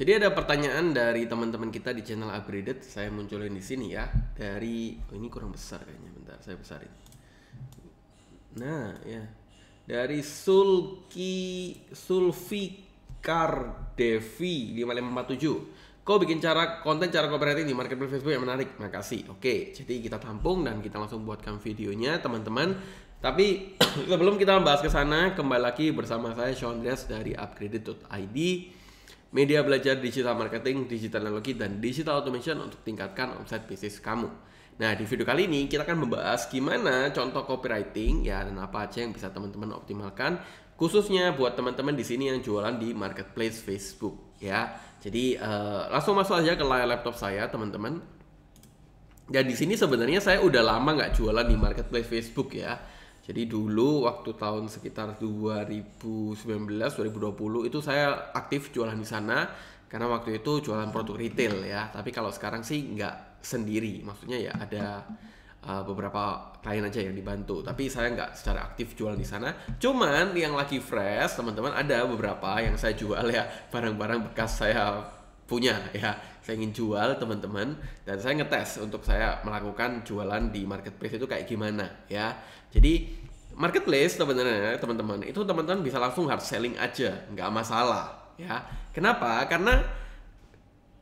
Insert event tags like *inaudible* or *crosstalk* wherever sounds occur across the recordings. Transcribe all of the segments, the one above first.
Jadi ada pertanyaan dari teman-teman kita di channel upgraded, saya munculin di sini ya. Dari oh ini kurang besar kayaknya, bentar saya besarin. Nah, ya. Dari Sulki Sulfikar Devi 5547. Kau bikin cara konten cara copywriting di marketplace Facebook yang menarik. Makasih. Oke, jadi kita tampung dan kita langsung buatkan videonya, teman-teman. Tapi *clears throat* sebelum kita bahas ke sana, kembali lagi bersama saya Sean Dres dari upgraded.id media belajar digital marketing, digital analogi, dan digital automation untuk tingkatkan omset bisnis kamu. Nah, di video kali ini kita akan membahas gimana contoh copywriting ya dan apa aja yang bisa teman-teman optimalkan khususnya buat teman-teman di sini yang jualan di marketplace Facebook ya. Jadi uh, langsung masuk aja ke layar laptop saya teman-teman. Dan di sini sebenarnya saya udah lama nggak jualan di marketplace Facebook ya jadi dulu waktu tahun sekitar 2019 2020 itu saya aktif jualan di sana karena waktu itu jualan produk retail ya. Tapi kalau sekarang sih nggak sendiri, maksudnya ya ada uh, beberapa klien aja yang dibantu. Tapi saya nggak secara aktif jualan di sana. Cuman yang lagi fresh teman-teman ada beberapa yang saya jual ya barang-barang bekas saya punya ya saya ingin jual teman-teman dan saya ngetes untuk saya melakukan jualan di marketplace itu kayak gimana ya jadi marketplace sebenarnya teman-teman itu teman-teman bisa langsung hard selling aja nggak masalah ya kenapa karena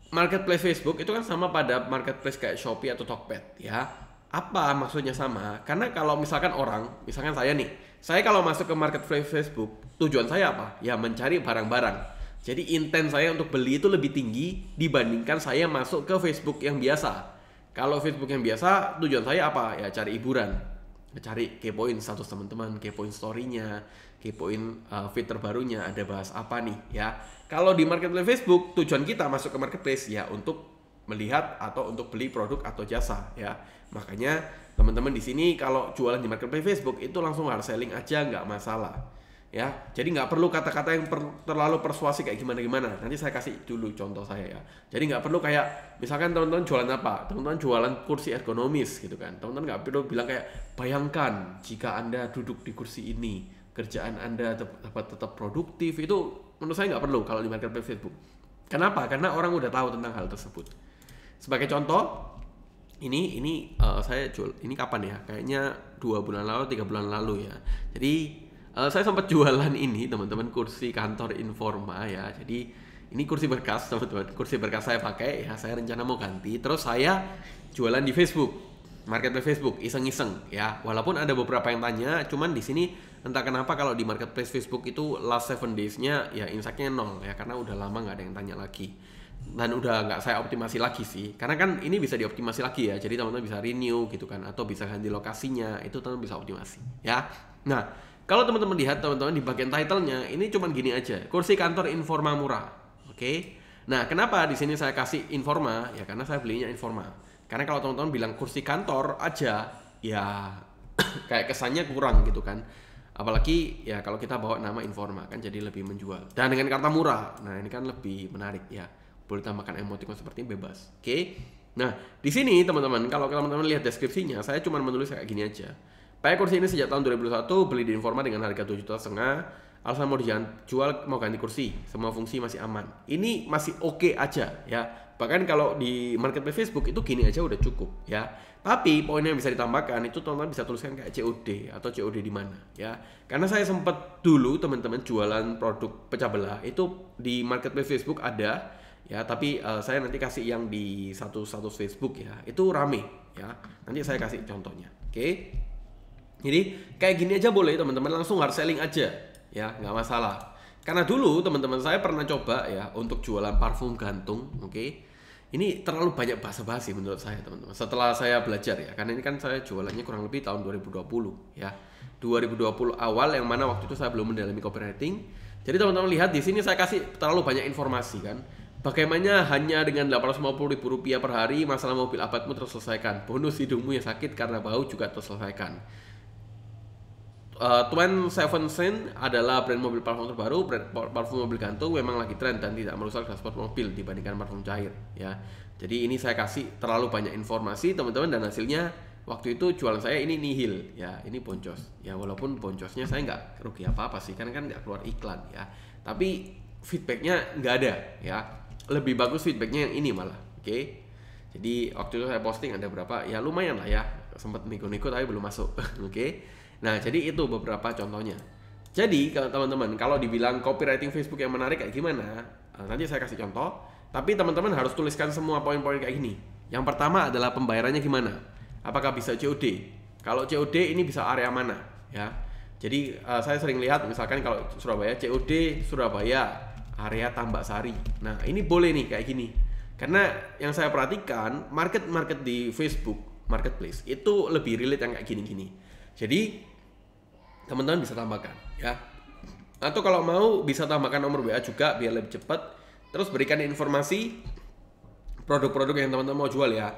marketplace Facebook itu kan sama pada marketplace kayak Shopee atau Tokped ya apa maksudnya sama karena kalau misalkan orang misalkan saya nih saya kalau masuk ke marketplace Facebook tujuan saya apa ya mencari barang-barang jadi intent saya untuk beli itu lebih tinggi dibandingkan saya masuk ke Facebook yang biasa. Kalau Facebook yang biasa tujuan saya apa? Ya cari hiburan. Cari kepoin satu teman-teman, kepoin story kepoin uh, eh, fit terbarunya, ada bahas apa nih ya. Kalau di marketplace Facebook, tujuan kita masuk ke marketplace ya untuk melihat atau untuk beli produk atau jasa ya. Makanya teman-teman di sini kalau jualan di marketplace Facebook itu langsung hard selling aja nggak masalah ya jadi nggak perlu kata-kata yang per, terlalu persuasi kayak gimana gimana nanti saya kasih dulu contoh saya ya jadi nggak perlu kayak misalkan teman-teman jualan apa teman-teman jualan kursi ergonomis gitu kan teman-teman nggak perlu bilang kayak bayangkan jika anda duduk di kursi ini kerjaan anda dapat tetap produktif itu menurut saya nggak perlu kalau di marketplace Facebook kenapa karena orang udah tahu tentang hal tersebut sebagai contoh ini ini uh, saya jual ini kapan ya kayaknya dua bulan lalu tiga bulan lalu ya jadi uh, saya sempat jualan ini teman-teman kursi kantor Informa ya jadi ini kursi berkas teman-teman kursi berkas saya pakai ya saya rencana mau ganti terus saya jualan di Facebook marketplace Facebook iseng-iseng ya walaupun ada beberapa yang tanya cuman di sini entah kenapa kalau di marketplace Facebook itu last seven days-nya ya insightnya nol ya karena udah lama nggak ada yang tanya lagi dan udah nggak saya optimasi lagi sih karena kan ini bisa dioptimasi lagi ya jadi teman-teman bisa renew gitu kan atau bisa ganti lokasinya itu teman, -teman bisa optimasi ya nah kalau teman-teman lihat teman-teman di bagian titlenya ini cuman gini aja, kursi kantor Informa murah. Oke. Okay? Nah, kenapa di sini saya kasih Informa? Ya karena saya belinya Informa. Karena kalau teman-teman bilang kursi kantor aja, ya *clears throat* kayak kesannya kurang gitu kan. Apalagi ya kalau kita bawa nama Informa kan jadi lebih menjual. Dan dengan kata murah, nah ini kan lebih menarik ya. Boleh tambahkan emoticon seperti ini, bebas. Oke. Okay? Nah, di sini teman-teman kalau teman-teman lihat deskripsinya, saya cuma menulis kayak gini aja Pakai kursi ini sejak tahun 2001 beli di Informa dengan harga 7 juta setengah. Alasan mau dijual mau ganti kursi, semua fungsi masih aman. Ini masih oke okay aja ya. Bahkan kalau di marketplace Facebook itu gini aja udah cukup ya. Tapi poin yang bisa ditambahkan itu teman-teman bisa tuliskan kayak COD atau COD di mana ya. Karena saya sempat dulu teman-teman jualan produk pecah belah itu di marketplace Facebook ada ya tapi uh, saya nanti kasih yang di satu-satu Facebook ya. Itu rame ya. Nanti saya kasih contohnya. Oke. Okay? Jadi kayak gini aja boleh teman-teman langsung hard selling aja ya nggak masalah. Karena dulu teman-teman saya pernah coba ya untuk jualan parfum gantung, oke? Okay? Ini terlalu banyak basa-basi menurut saya teman-teman. Setelah saya belajar ya, karena ini kan saya jualannya kurang lebih tahun 2020 ya. 2020 awal yang mana waktu itu saya belum mendalami copywriting. Jadi teman-teman lihat di sini saya kasih terlalu banyak informasi kan. Bagaimana hanya dengan 850 ribu rupiah per hari masalah mobil abadmu terselesaikan. Bonus hidungmu yang sakit karena bau juga terselesaikan. Uh, Seven Sen adalah brand mobil parfum terbaru, brand parfum mobil gantung memang lagi tren dan tidak merusak dashboard mobil dibandingkan parfum cair ya. Jadi ini saya kasih terlalu banyak informasi teman-teman dan hasilnya waktu itu jualan saya ini nihil ya, ini boncos. Ya walaupun boncosnya saya nggak rugi apa-apa sih kan kan nggak keluar iklan ya. Tapi feedbacknya nggak ada ya. Lebih bagus feedbacknya yang ini malah, oke. Okay? Jadi waktu itu saya posting ada berapa? Ya lumayan lah ya, sempat niko-niko tapi belum masuk. *laughs* Oke. okay? Nah, jadi itu beberapa contohnya. Jadi, kalau teman-teman kalau dibilang copywriting Facebook yang menarik kayak gimana? Eh, nanti saya kasih contoh, tapi teman-teman harus tuliskan semua poin-poin kayak gini. Yang pertama adalah pembayarannya gimana? Apakah bisa COD? Kalau COD ini bisa area mana, ya? Jadi, uh, saya sering lihat misalkan kalau Surabaya COD Surabaya area Tambak Sari. Nah, ini boleh nih kayak gini. Karena yang saya perhatikan, market-market di Facebook marketplace itu lebih relate yang kayak gini-gini. Jadi teman-teman bisa tambahkan ya. Atau kalau mau bisa tambahkan nomor WA juga biar lebih cepat. Terus berikan informasi produk-produk yang teman-teman mau jual ya.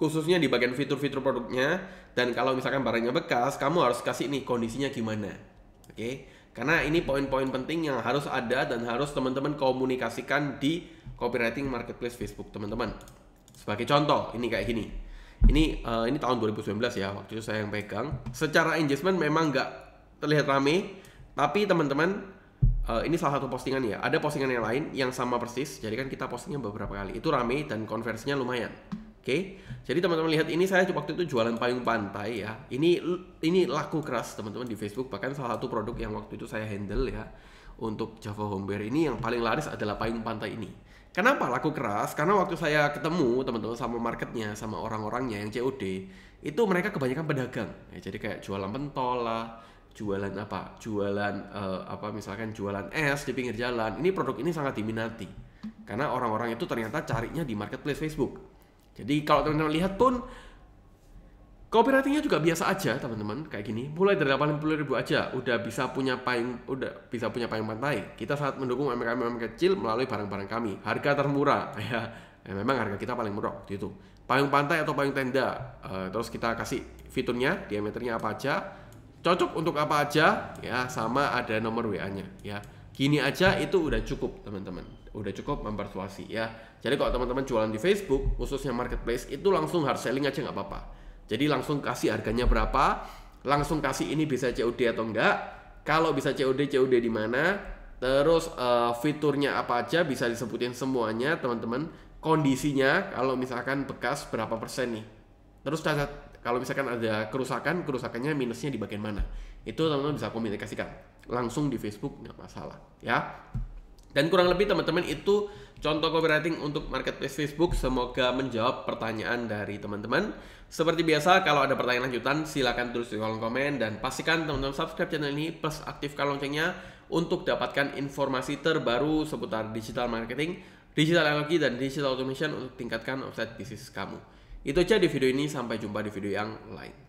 Khususnya di bagian fitur-fitur produknya dan kalau misalkan barangnya bekas, kamu harus kasih nih kondisinya gimana. Oke. Okay? Karena ini poin-poin penting yang harus ada dan harus teman-teman komunikasikan di copywriting marketplace Facebook teman-teman. Sebagai contoh, ini kayak gini ini uh, ini tahun 2019 ya waktu itu saya yang pegang secara engagement memang nggak terlihat rame tapi teman-teman uh, ini salah satu postingan ya ada postingan yang lain yang sama persis jadi kan kita postingnya beberapa kali itu rame dan konversinya lumayan oke okay? jadi teman-teman lihat ini saya waktu itu jualan payung pantai ya ini ini laku keras teman-teman di Facebook bahkan salah satu produk yang waktu itu saya handle ya untuk Java Homeware ini yang paling laris adalah payung pantai ini Kenapa laku keras? Karena waktu saya ketemu teman-teman sama marketnya, sama orang-orangnya yang COD, itu mereka kebanyakan pedagang. Ya, jadi kayak jualan pentol lah, jualan apa? Jualan uh, apa misalkan jualan es di pinggir jalan. Ini produk ini sangat diminati. Karena orang-orang itu ternyata carinya di marketplace Facebook. Jadi kalau teman-teman lihat pun Copywritingnya juga biasa aja teman-teman kayak gini mulai dari 80 ribu aja udah bisa punya payung udah bisa punya payung pantai kita saat mendukung UMKM UMKM kecil melalui barang-barang kami harga termurah *laughs* ya, ya memang harga kita paling murah waktu itu payung pantai atau payung tenda uh, terus kita kasih fiturnya diameternya apa aja cocok untuk apa aja ya sama ada nomor WA-nya ya gini aja itu udah cukup teman-teman udah cukup mempersuasi ya jadi kalau teman-teman jualan di Facebook khususnya marketplace itu langsung hard selling aja nggak apa-apa jadi langsung kasih harganya berapa, langsung kasih ini bisa COD atau enggak. Kalau bisa COD, COD di mana? Terus uh, fiturnya apa aja bisa disebutin semuanya, teman-teman. Kondisinya kalau misalkan bekas berapa persen nih. Terus kalau misalkan ada kerusakan, kerusakannya minusnya di bagian mana? Itu teman-teman bisa komunikasikan langsung di Facebook nggak masalah ya. Dan kurang lebih teman-teman itu contoh copywriting untuk marketplace Facebook. Semoga menjawab pertanyaan dari teman-teman. Seperti biasa, kalau ada pertanyaan lanjutan silahkan tulis di kolom komen dan pastikan teman-teman subscribe channel ini plus aktifkan loncengnya untuk dapatkan informasi terbaru seputar digital marketing, digital analogi dan digital automation untuk tingkatkan offset bisnis kamu. Itu aja di video ini, sampai jumpa di video yang lain.